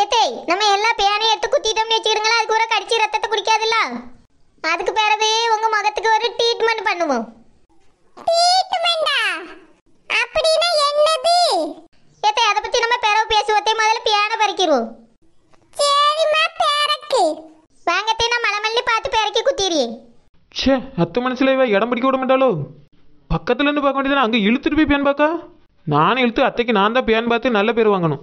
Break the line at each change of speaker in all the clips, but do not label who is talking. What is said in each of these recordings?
ஏத்தே நம்ம எல்லா பேனையும் எடுத்து குத்திட்டோம்னு வச்சுக்கிடுங்களா அதுக்கு ஒரு கடிச்சு ரத்தத்தை குடிக்காதுல்ல அதுக்கு பிறகு உங்க முகத்துக்கு ஒரு ட்ரீட்மெண்ட் பண்ணுவோம் ட்ரீட்மெண்டா அப்படினா என்னது ஏத்தே அத பத்தி நம்ம பேரவ பேசுவதே முதல்ல பேனை பறிக்கிறோம் சரிம்மா பேரக்கு வாங்கத்தே பார்த்து பேரக்கி குத்திரியே
ச்சே அத்து மனசுல இவ இடம் பிடிக்க விட மாட்டாளோ பக்கத்துல இருந்து பார்க்க வேண்டியதுனா அங்க இழுத்துட்டு போய் பேன் பார்க்கா நானும் இழுத்து அத்தைக்கு நான் தான் பேன் பார்த்து நல்ல பேர் வாங்கணும்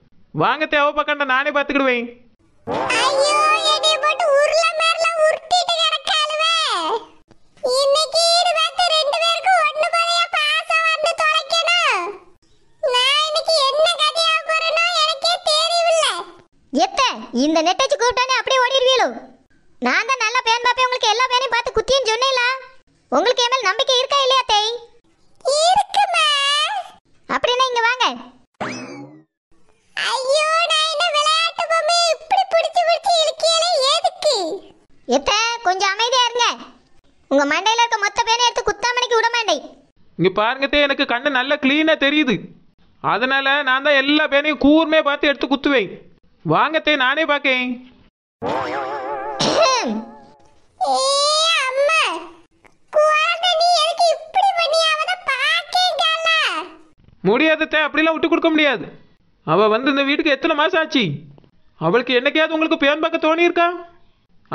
வாங்க தேவை பக்கண்ட நானே பார்த்துக்கிடுவேன்
இந்த நெட்டச்சு கூப்பிட்டானே அப்படியே ஓடிடுவீலோ நான் தான் நல்லா பேன் பார்ப்பேன் உங்களுக்கு எல்லா பேனையும் பார்த்து குத்தியும் சொன்னேன்ல உங்களுக்கு என் மேல் நம்பிக்கை உங்க மண்டையில இருக்க மொத்த பேனை எடுத்து குத்தாமணிக்கு விட மாட்டே
இங்க பாருங்கத்தே எனக்கு கண்ணு நல்லா கிளீனா தெரியுது அதனால நான் தான் எல்லா பேனையும் கூர்மையா பார்த்து எடுத்து குத்துவேன் வாங்கத்தே நானே பார்க்கேன் முடியாதத்தை அப்படிலாம் விட்டு கொடுக்க முடியாது அவள் வந்து இந்த வீட்டுக்கு எத்தனை மாதம் ஆச்சு அவளுக்கு என்னைக்காவது உங்களுக்கு பேன் பார்க்க தோணியிருக்கா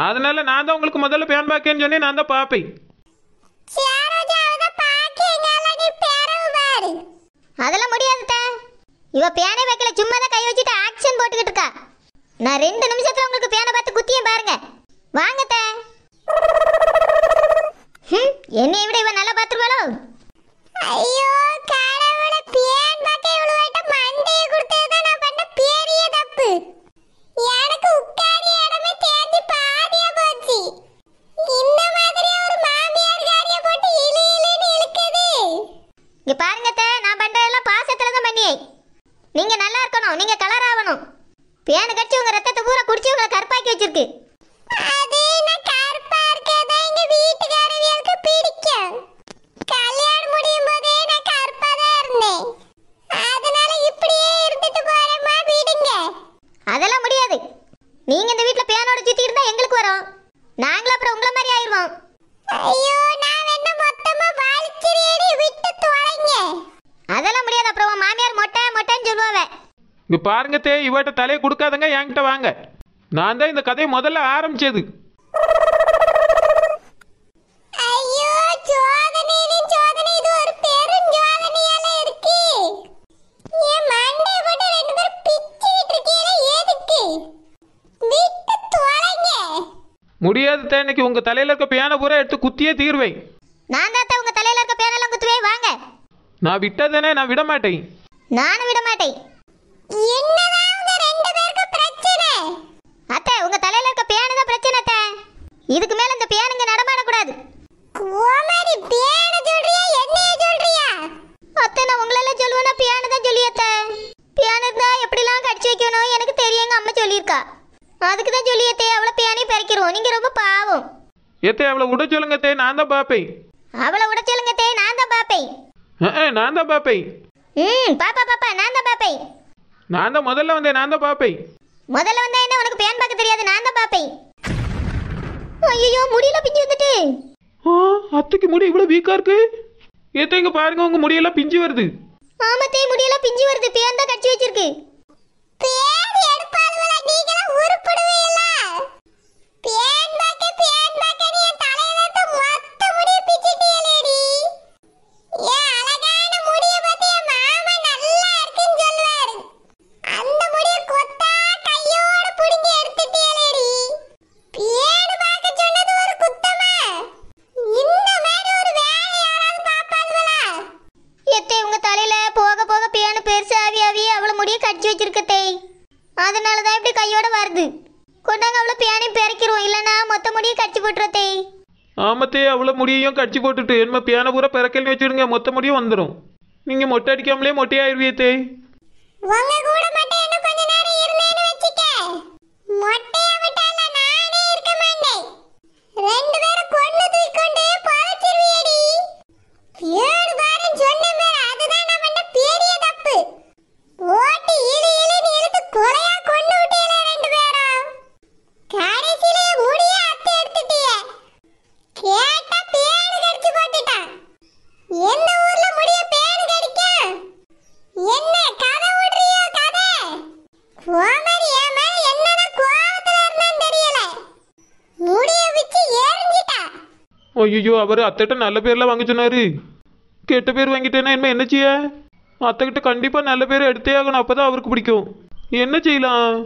அதனால நான் தான் உங்களுக்கு முதல்ல பேன் பாக்கேன்னு சொல்லி நான் தான்
பார்ப்பேன் அதெல்லாம் முடியாது இவ பேனை வைக்கல சும்மா தான் கை வச்சுட்டு ஆக்ஷன் போட்டுக்கிட்டு இருக்கா நான் ரெண்டு நிமிஷத்துல உங்களுக்கு பேனை பார்த்து குத்தியும் பாருங்க வாங்க என்னை விட இவன் நல்லா பார்த்துருவாளோ நீங்க நல்லா இருக்கணும் நீங்க கலர் ஆகணும் பேனு கட்சி உங்க ரத்தத்தை பூரா குடிச்சு உங்களை கருப்பாக்கி வச்சிருக்கு அது நான் கருப்பா இருக்கதான் எங்க
வீட்டுக்காரவியலுக்கு பிடிக்க கல்யாணம் முடியும் போதே நான் கருப்பா தான் இருந்தேன் அதனால இப்படியே இருந்துட்டு போறேம்மா வீடுங்க
அதெல்லாம் முடியாது நீங்க இந்த வீட்ல பேனோட சுத்தி இருந்தா எங்களுக்கு வரும் நாங்களும் அப்புறம் உங்களை மாதிரி ஆயிடுவோம் ஐயோ நான் என்ன மொத்தமா வாழ்க்கிறேன்னு விட்டு தொலைங்க அதெல்லாம் முடியாது அப்புறம் உன் மாமியார் மொட்டை மொட்டைன்னு சொல்லுவாவே இங்க பாருங்க தே இவட்ட தலையை கொடுக்காதங்க என்கிட்ட வாங்க
நான் தான் இந்த கதையை முதல்ல ஆரம்பிச்சது முடியாது இன்னைக்கு உங்க தலையில இருக்க பியான பூரா எடுத்து குத்தியே தீர்வை நான் நான் விட்டதனே நான் விட
மாட்டேன் நானும் விட மாட்டேன் அத்தை உங்க தலையில இருக்க பியானு தான் பிரச்சனை அத்தை இதுக்கு மேல இந்த பியானுங்க நடமாட கூடாது கோமாரி பேனு சொல்றியா என்னைய சொல்றியா அத்தை நான் எல்லாம் சொல்லுவேனா பேனு தான் சொல்லி அத்தை பேனு தான் எப்படிலாம் கடிச்சு வைக்கணும் எனக்கு தெரியும் எங்க அம்மா சொல்லியிருக்கா அதுக்கு தான் சொல்லி அத்தை அவளை பேனி பறிக்கிறோம் நீங்க ரொம்ப பாவம்
ஏத்தே அவளை விட சொல்லுங்க நான் தான் பாப்பேன் அவளை விட நான் தான் பார்ப்பேன்
ம் பாப்பா பாப்பா நான் தான் பார்ப்பேன்
நான் தான் முதல்ல வந்தேன் நான் தான் பார்ப்பேன்
முதல்ல வந்தா என்ன உனக்கு பேன் பார்க்க தெரியாது நான் தான் பார்ப்பேன் ஐயோ முடியல பிஞ்சு வந்துட்டு அத்துக்கு முடி இவ்வளவு வீக்கா இருக்கு
ஏத்தங்க பாருங்க உங்க முடியெல்லாம் பிஞ்சு வருது
ஆமத்தே முடியெல்லாம் பிஞ்சு வருது பேன் தான் கட்சி வச்சிருக்கு பேன் எடுப்பாளுவல நீங்க
உருப்படுவீங்களா பேன்
கடிச்சு போட்டுருவத்தே
ஆமத்தே அவ்வளோ முடியையும் கடிச்சு போட்டுட்டு என்ன பேனை பூரா பிறக்கல்னு வச்சுடுங்க மொத்த முடியும் வந்துடும் நீங்கள் மொட்டை அடிக்காமலே மொட்டையாயிருவியத்தே உங்க கூட ஐயோ அவர் அத்தைகிட்ட நல்ல பேர்லாம் வாங்கி சொன்னாரு கெட்ட பேர் வாங்கிட்டேன்னா என்ன என்ன செய்ய அத்தைக்கிட்ட கண்டிப்பாக நல்ல பேர் எடுத்தே ஆகணும் அப்போ தான் அவருக்கு பிடிக்கும் என்ன செய்யலாம்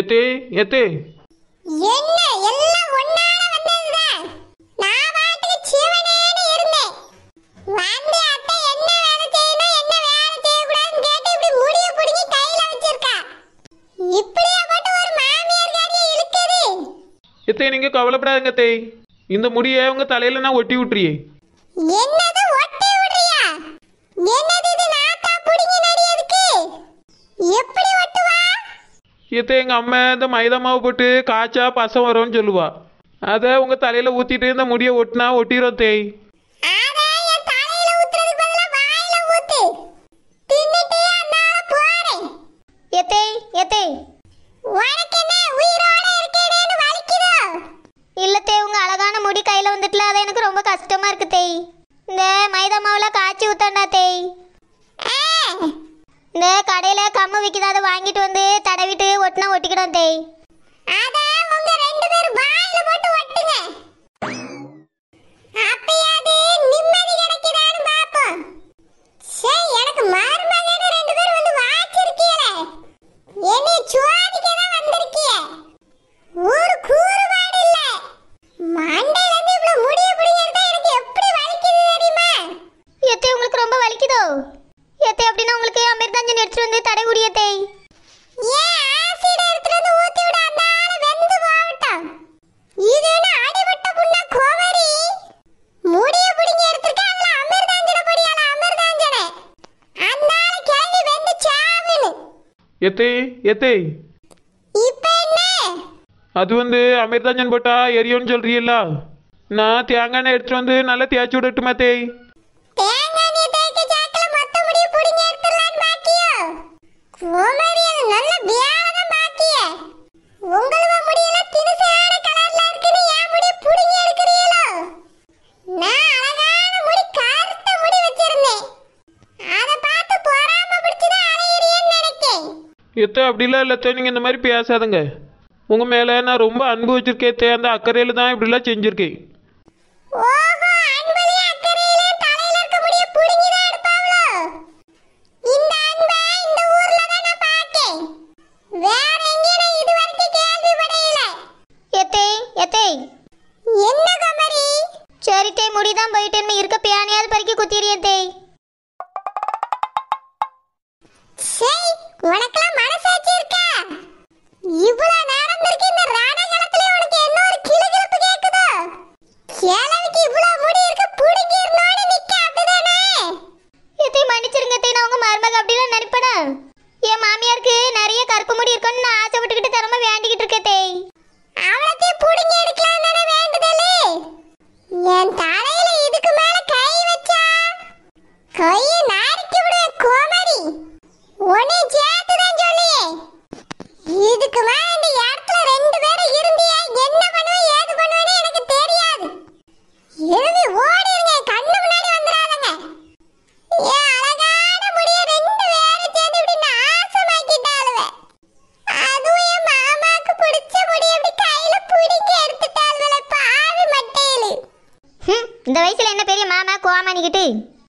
எத்தே எத்தே எத்தே நீங்கள் கவலைப்படாதுங்க தேய் இந்த முடியை உங்க தலையில நான் ஒட்டி விட்டுறியே
என்னது ஒட்டி விடுறியா என்னது இது நாக்கா நடி நடியதுக்கு எப்படி ஒட்டுவா
இதே எங்க அம்மா இந்த மைதா மாவு போட்டு காச்சா பசம் வரும்னு சொல்லுவா அத உங்க தலையில ஊத்திட்டு இந்த முடியை ஒட்டினா
ஒட்டிரோ தேய் இருக்கு தேய் இந்த மைதா மாவில் காய்ச்சி ஊத்தண்டா தேய் இந்த கடையில் கம்மு விக்கிறத வாங்கிட்டு வந்து தடவிட்டு ஒட்டினா ஒட்டிக்கிடும் தேய்
போட்டு ஒட்டுங்க அப்பயாவது நிம்ம
ಎತ್ತೆ ಎತ್ತೆ அது வந்து அமிர்தாஞ்சன் போட்டா எரியும்னு சொல்றீங்களா நான் தேங்காய் எண்ணெய் எடுத்துட்டு வந்து நல்லா தேய்ச்சி விடட்டுமா தேய் எத்த அப்படிலாம் இல்லத்த நீங்கள் இந்த மாதிரி பேசாதுங்க உங்கள் மேலே நான் ரொம்ப அன்பு வச்சுருக்கேன் அந்த அக்கறையில் தான் இப்படிலாம் செஞ்சுருக்கேன்
game.